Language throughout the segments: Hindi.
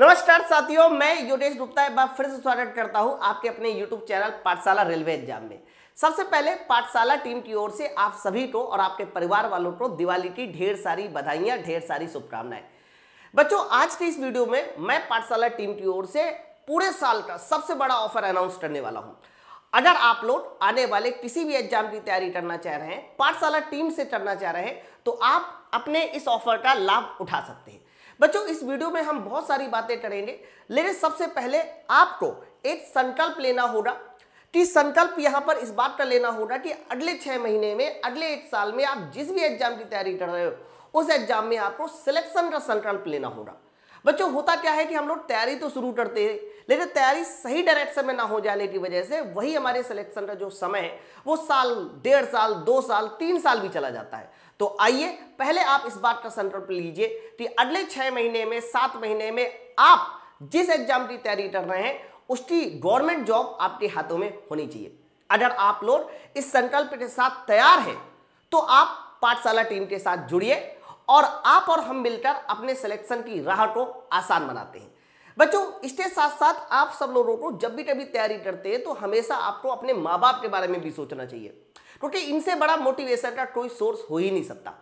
नमस्कार साथियों मैं योगेश गुप्ता एक बार फिर से स्वागत करता हूं आपके अपने YouTube channel Pathshala railway exam में सबसे पहले पाठशाला टीम की ओर से आप सभी को और आपके परिवार वालों को दिवाली की ढेर सारी बधाइयां ढेर सारी शुभकामनाएं बच्चों आज की इस वीडियो में मैं पाठशाला टीम की ओर से पूरे साल का सबसे बड़ा ऑफर अनाउंस करने वाला हूँ अगर आप लोग आने वाले किसी भी एग्जाम की तैयारी करना चाह रहे हैं पाठशाला टीम से करना चाह रहे हैं तो आप अपने इस ऑफर का लाभ उठा सकते हैं बच्चों इस वीडियो में हम बहुत सारी बातें करेंगे लेकिन सबसे पहले आपको एक संकल्प लेना होगा कि संकल्प यहाँ पर इस बात का लेना होगा कि अगले छः महीने में अगले एक साल में आप जिस भी एग्जाम की तैयारी कर रहे हो उस एग्जाम में आपको सिलेक्शन का संकल्प लेना होगा बच्चों होता क्या है कि हम लोग तैयारी तो शुरू करते हैं लेकिन तैयारी सही डायरेक्शन में ना हो जाने की वजह से वही हमारे सिलेक्शन का जो समय है वो साल डेढ़ साल दो साल तीन साल भी चला जाता है तो आइए पहले आप इस बात का संकल्प लीजिए कि अगले छह महीने में सात महीने में आप जिस एग्जाम की तैयारी कर रहे हैं उसकी गवर्नमेंट जॉब आपके हाथों में होनी चाहिए अगर आप लोग इस संकल्प के साथ तैयार हैं तो आप पाठशाला टीम के साथ जुड़िए और आप और हम मिलकर अपने सिलेक्शन की राह को आसान बनाते हैं बच्चों इसके साथ साथ आप सब लोगों को जब भी कभी तैयारी करते हैं तो हमेशा आपको अपने माँ बाप के बारे में भी सोचना चाहिए क्योंकि इनसे बड़ा मोटिवेशन का कोई सोर्स हो ही नहीं सकता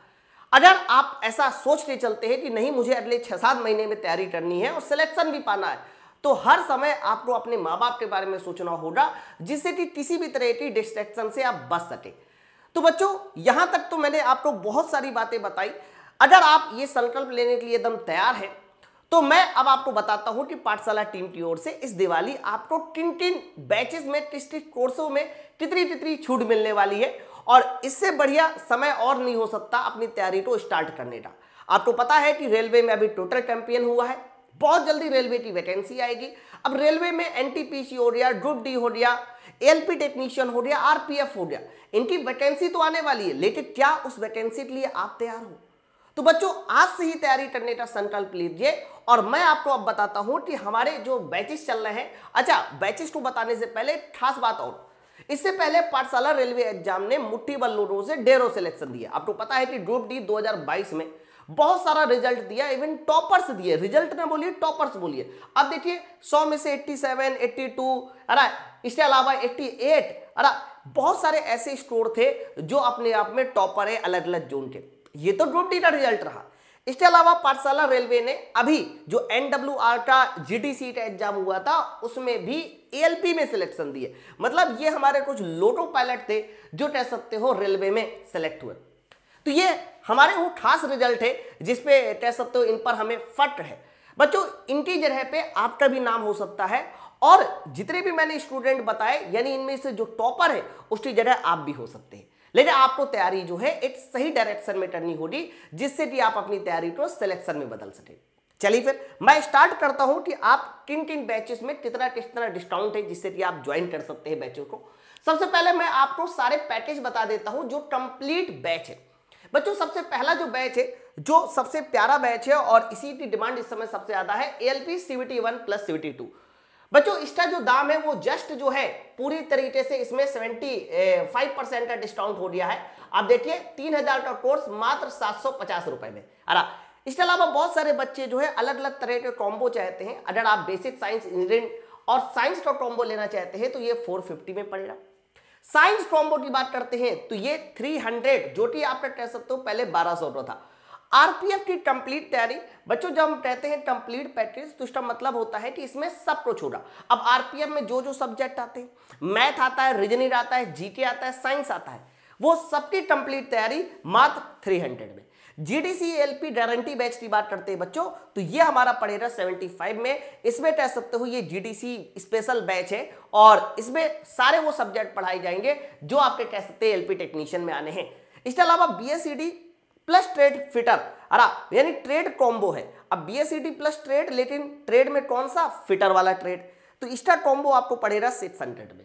अगर आप ऐसा सोच के चलते हैं कि नहीं मुझे अगले छह सात महीने में तैयारी करनी है और सिलेक्शन भी पाना है तो हर समय आपको अपने माँ बाप के बारे में सोचना होगा जिससे कि किसी भी तरह की डिस्ट्रैक्शन से आप बच सके तो बच्चों यहां तक तो मैंने आपको बहुत सारी बातें बताई अगर आप ये संकल्प लेने के लिए एकदम तैयार हैं तो मैं अब आपको बताता हूं कि पाठशाला टीम की ओर से इस दिवाली आपको किन किन बैचेस में किस किस कोर्सों में कितनी कितनी छूट मिलने वाली है और इससे बढ़िया समय और नहीं हो सकता अपनी तैयारी को स्टार्ट करने का आपको पता है कि रेलवे में अभी टोटल चैंपियन हुआ है बहुत जल्दी रेलवे की वैकेंसी आएगी अब रेलवे में एन हो गया ग्रुप डी हो गया एलपी टेक्नीशियन हो गया आरपीएफ हो गया इनकी वैकेंसी तो आने वाली है लेकिन क्या उस वैकेंसी के लिए आप तैयार हो तो बच्चों आज से ही तैयारी करने का संकल्प लीजिए और मैं आपको अब बताता हूं कि हमारे जो बैचेस चल रहे हैं अच्छा बैचेस को बताने से पहले खास बात और इससे पहले पाठशाला रेलवे एग्जाम ने मुठ्ठी बल से डेरो सिलेक्शन दिया आपको पता है कि ग्रुप डी 2022 में बहुत सारा रिजल्ट दिया इवन टॉपर्स दिए रिजल्ट में बोलिए टॉपर्स बोलिए अब देखिए 100 में से 87, 82 अरे इसके अलावा 88 अरे बहुत सारे ऐसे स्कोर थे जो अपने आप में टॉपर है अलग अलग जोन के ये तो ग्रुप डी का रिजल्ट रहा इसके अलावा पाठशाला रेलवे ने अभी जो एन आर का जी डी सी का एग्जाम हुआ था उसमें भी ए एल पी में सिलेक्शन दिए मतलब ये हमारे कुछ लोटो पायलट थे जो कह सकते हो रेलवे में सेलेक्ट हुए तो ये हमारे वो खास रिजल्ट है जिसपे कह सकते हो इन पर हमें फट है बच्चों इनकी जगह पे आपका भी नाम हो सकता है और जितने भी मैंने स्टूडेंट बताए यानी इनमें से जो टॉपर है उसकी जगह आप भी हो सकते हैं लेकिन आपको तैयारी जो है एक सही डायरेक्शन में करनी होगी जिससे कि आप अपनी तैयारी को सिलेक्शन में बदल सके चलिए फिर मैं स्टार्ट करता हूं कि आप किन किन बैचेस में कितना कितना डिस्काउंट है जिससे कि आप ज्वाइन कर सकते हैं बैचों को सबसे पहले मैं आपको सारे पैकेज बता देता हूं जो कंप्लीट बैच है बच्चों सबसे पहला जो बैच है जो सबसे प्यारा बैच है और इसी की डिमांड इस समय सबसे ज्यादा है L P CBT one plus CBT two बच्चों इसका जो दाम है वो जस्ट जो है पूरी तरीके से इसमें 75 परसेंट का डिस्काउंट हो गया है आप देखिए तीन हजार का कोर्स मात्र सात सौ पचास रुपए में अरा इसके अलावा बहुत सारे बच्चे जो है अलग अलग तरह के कॉम्बो चाहते हैं अगर आप बेसिक साइंस इंजीनियरिंग और साइंस का कॉम्बो लेना चाहते हैं तो ये 450 में पड़ेगा साइंस कॉम्बो की बात करते हैं तो ये 300 जो कि आपका कह सकते हो पहले 1200 सौ था आरपीएफ की कंप्लीट तैयारी बच्चों जब हम कहते हैं कंप्लीट पैकेज तो इसका मतलब होता है कि इसमें सब कुछ होगा अब आरपीएफ में जो जो सब्जेक्ट आते हैं मैथ आता है रीजनिंग आता है जीके आता है साइंस आता है वो सबकी कंप्लीट तैयारी मात्र थ्री हंड्रेड में जीडीसी एलपी गारंटी बैच की बात करते हैं बच्चों तो ये हमारा पढ़ेगा सेवेंटी फाइव में इसमें कह सकते हो ये जीडीसी स्पेशल बैच है और इसमें सारे वो सब्जेक्ट पढ़ाए जाएंगे जो आपके कह सकते हैं एलपी टेक्नीशियन में आने हैं इसके अलावा बीएससीडी प्लस ट्रेड फिटर अरा यानी ट्रेड कॉम्बो है अब बी e प्लस ट्रेड लेकिन ट्रेड में कौन सा फिटर वाला ट्रेड तो इसका कॉम्बो आपको पड़ेगा सिक्स हंड्रेड में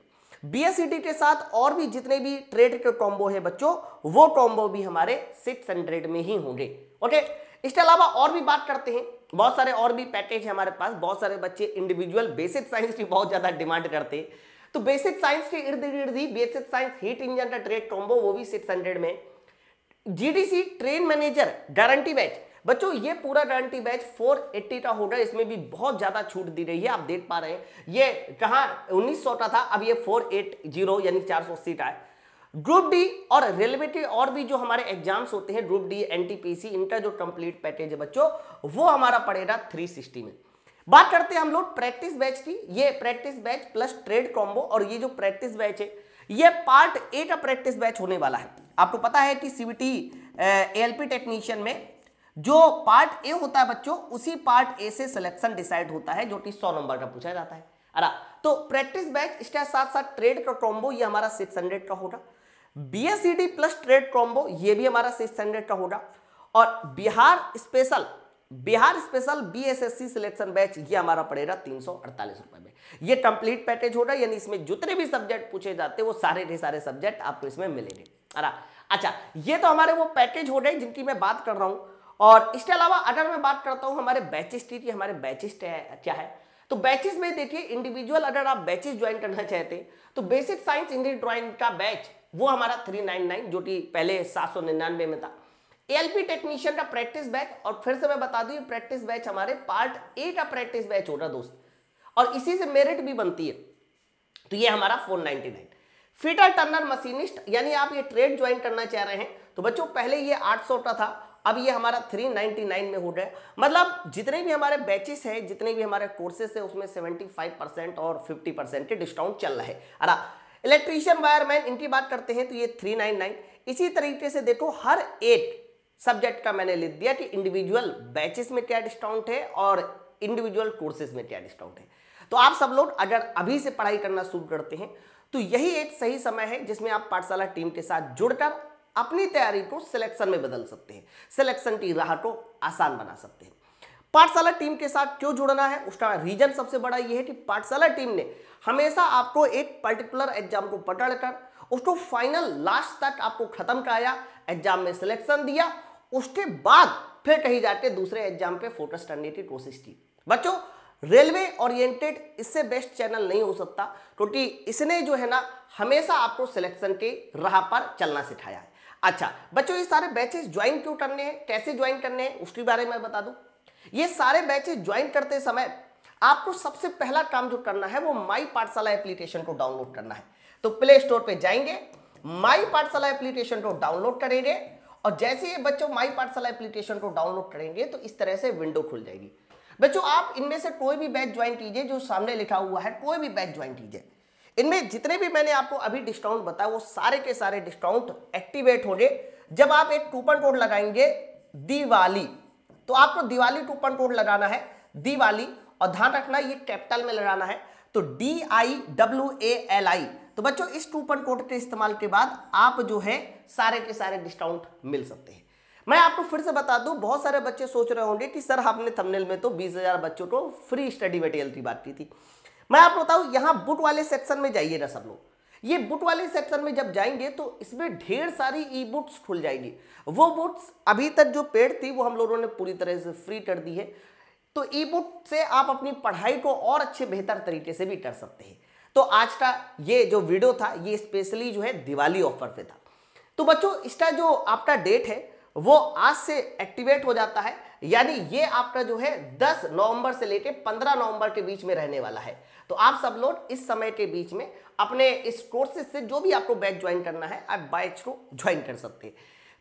बी e के साथ और भी जितने भी ट्रेड के कॉम्बो है बच्चों वो कॉम्बो भी हमारे सिक्स हंड्रेड में ही होंगे ओके इसके अलावा और भी बात करते हैं बहुत सारे और भी पैकेज है हमारे पास बहुत सारे बच्चे इंडिविजुअल बेसिक साइंस की बहुत ज़्यादा डिमांड करते हैं तो बेसिक साइंस के इर्द गिर्द ही बेसिक साइंस हीट इंजन का ट्रेड कॉम्बो वो भी सिक्स हंड्रेड में GDC train manager guarantee batch बच्चों ये पूरा गारंटी बैच 480 का होगा इसमें भी बहुत ज्यादा छूट दी रही है आप देख पा रहे हैं ये कहा 1900 का था अब ये 480 यानी 480 का है ग्रुप डी और रेलवे के और भी जो हमारे एग्जाम्स होते हैं ग्रुप डी एनटीपीसी इनका जो कंप्लीट पैकेज है बच्चों वो हमारा पड़ेगा 360 में बात करते हैं हम लोग प्रैक्टिस बैच की ये practice batch plus trade combo और ये जो प्रैक्टिस बैच है ये पार्ट ए का प्रैक्टिस बैच होने वाला है आपको पता है कि सीबीटी एएलपी टेक्नीशियन में जो पार्ट ए होता है बच्चों उसी पार्ट ए से सिलेक्शन डिसाइड होता है जो कि सौ नंबर का पूछा जाता है अरा तो प्रैक्टिस बैच इसके साथ साथ ट्रेड का कॉम्बो ये हमारा सिक्स हंड्रेड का होगा बीएससीडी प्लस ट्रेड कॉम्बो ये भी हमारा सिक्स हंड्रेड का होगा और Bihar special Bihar special BSSC selection batch ये हमारा पड़ेगा तीन सौ अड़तालीस रुपए में ये कंप्लीट पैकेज होगा यानी इसमें जितने भी सब्जेक्ट पूछे जाते हैं वो सारे के सारे सब्जेक्ट आपको इसमें मिलेंगे अरा अच्छा ये तो हमारे वो पैकेज हो गए जिनकी मैं बात कर रहा हूँ और इसके अलावा अगर मैं बात करता हूँ हमारे बैचेस की हमारे बैचेस क्या है तो बैचेस में देखिए इंडिविजुअल अगर आप बैचेस ज्वाइन करना चाहते तो बेसिक साइंस इंडियन ड्राइंग का बैच वो हमारा 399 जो कि पहले सात सौ निन्यानवे में था एलपी टेक्नीशियन का प्रैक्टिस बैच और फिर से मैं बता दूं प्रैक्टिस बैच हमारे पार्ट ए का प्रैक्टिस बैच हो रहा दोस्त और इसी से मेरिट भी बनती है तो ये हमारा four ninety nine fitter turner machinist यानी आप ये ट्रेड ज्वाइन करना चाह रहे हैं तो बच्चों पहले ये 800 का था अब ये हमारा 399 में हो गया मतलब जितने भी हमारे बैचेस हैं जितने भी हमारे कोर्सेस हैं उसमें 75 परसेंट और 50 परसेंट के डिस्काउंट चल रहा है अरे इलेक्ट्रीशियन वायरमैन इनकी बात करते हैं तो ये 399 इसी तरीके से देखो हर एक सब्जेक्ट का मैंने लिख दिया कि इंडिविजुअल बैचेस में क्या डिस्काउंट है और इंडिविजुअल कोर्सेज में क्या डिस्काउंट है तो आप सब लोग अगर अभी से पढ़ाई करना शुरू करते हैं तो यही एक सही समय है जिसमें आप पाठशाला टीम के साथ जुड़कर अपनी तैयारी को सिलेक्शन में बदल सकते हैं सिलेक्शन की राह को आसान बना सकते हैं पाठशाला टीम के साथ क्यों जुड़ना है उसका रीजन सबसे बड़ा यह है कि पाठशाला टीम ने हमेशा आपको एक पर्टिकुलर एग्जाम को पकड़कर उसको फाइनल लास्ट तक आपको खत्म कराया एग्जाम में सिलेक्शन दिया उसके बाद फिर कहीं जाके दूसरे एग्जाम पे फोकस करने की कोशिश की बच्चों रेलवे ओरिएंटेड इससे बेस्ट चैनल नहीं हो सकता क्योंकि तो इसने जो है ना हमेशा आपको सिलेक्शन के राह पर चलना सिखाया है अच्छा बच्चों ये सारे बैचेस ज्वाइन क्यों करने हैं कैसे ज्वाइन करने हैं उसके बारे में बता दूं ये सारे बैचेस ज्वाइन करते समय आपको सबसे पहला काम जो करना है वो माई पाठशाला एप्लीकेशन को डाउनलोड करना है तो प्ले स्टोर पर जाएंगे माई पाठशाला एप्लीकेशन को डाउनलोड करेंगे और जैसे ये बच्चों माई पाठशाला एप्लीकेशन को डाउनलोड करेंगे तो इस तरह से विंडो खुल जाएगी बच्चों आप इनमें से कोई भी बैच ज्वाइन कीजिए जो सामने लिखा हुआ है कोई भी बैच ज्वाइन कीजिए इनमें जितने भी मैंने आपको अभी डिस्काउंट बताया वो सारे के सारे डिस्काउंट एक्टिवेट होंगे जब आप एक कूपन कोड लगाएंगे दिवाली तो आपको तो दिवाली कूपन कोड लगाना है दिवाली और ध्यान रखना ये कैपिटल में लगाना है तो D I W A L I तो बच्चों इस कूपन कोड के इस्तेमाल के बाद आप जो है सारे के सारे डिस्काउंट मिल सकते हैं मैं आपको फिर से बता दूं बहुत सारे बच्चे सोच रहे होंगे कि सर आपने थंबनेल में तो 20000 बच्चों को फ्री स्टडी मटेरियल की बात की थी मैं आपको बताऊं यहाँ बुट वाले सेक्शन में जाइए ना सब लोग ये बुट वाले सेक्शन में जब जाएंगे तो इसमें ढेर सारी ई बुट्स खुल जाएंगी वो बुट्स अभी तक जो पेड़ थी वो हम लोगों ने पूरी तरह से फ्री कर दी है तो ई बुट से आप अपनी पढ़ाई को और अच्छे बेहतर तरीके से भी कर सकते हैं तो आज का ये जो वीडियो था ये स्पेशली जो है दिवाली ऑफर पे था तो बच्चों इसका जो आपका डेट है वो आज से एक्टिवेट हो जाता है यानी ये आपका जो है 10 नवंबर से लेके 15 नवंबर के बीच में रहने वाला है तो आप सब लोग इस समय के बीच में अपने इस कोर्सेज से जो भी आपको बैच ज्वाइन करना है आप बैच को ज्वाइन कर सकते हैं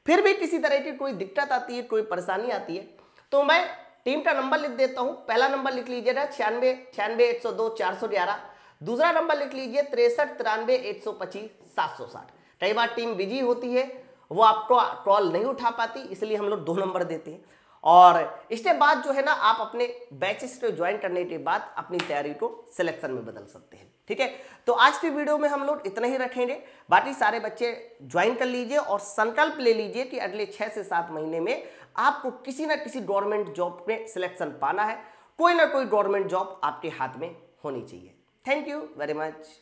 फिर भी किसी तरह की कोई दिक्कत आती है कोई परेशानी आती है तो मैं टीम का नंबर लिख देता हूँ पहला नंबर लिख लीजिएगा छियानवे छियानवे एक सौ दो चार सौ ग्यारह दूसरा नंबर लिख लीजिए तिरसठ तिरानवे एक सौ पच्चीस सात सौ साठ कई बार टीम बिजी होती है वो आप ट्रॉल नहीं उठा पाती इसलिए हम लोग दो नंबर देते हैं और इसके बाद जो है ना आप अपने बैचेस को ज्वाइन करने के बाद अपनी तैयारी को सिलेक्शन में बदल सकते हैं ठीक है तो आज की वीडियो में हम लोग इतना ही रखेंगे बाकी सारे बच्चे ज्वाइन कर लीजिए और संकल्प ले लीजिए कि अगले छः से सात महीने में आपको किसी ना किसी गवर्नमेंट जॉब में सिलेक्शन पाना है कोई ना कोई गवर्नमेंट जॉब आपके हाथ में होनी चाहिए थैंक यू वेरी मच